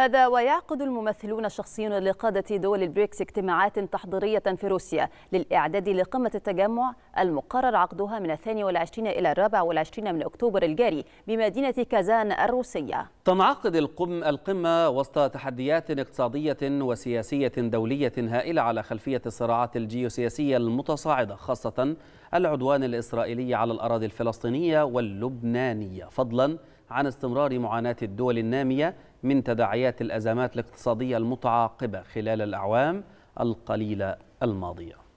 هذا ويعقد الممثلون الشخصيون لقادة دول البريكس اجتماعات تحضيرية في روسيا للإعداد لقمة التجمع المقرر عقدها من 22 إلى 24 من أكتوبر الجاري بمدينة كازان الروسية تنعقد القم القمة وسط تحديات اقتصادية وسياسية دولية هائلة على خلفية الصراعات الجيوسياسية المتصاعدة خاصة العدوان الإسرائيلي على الأراضي الفلسطينية واللبنانية فضلا عن استمرار معاناة الدول النامية من تداعيات الأزمات الاقتصادية المتعاقبة خلال الأعوام القليلة الماضية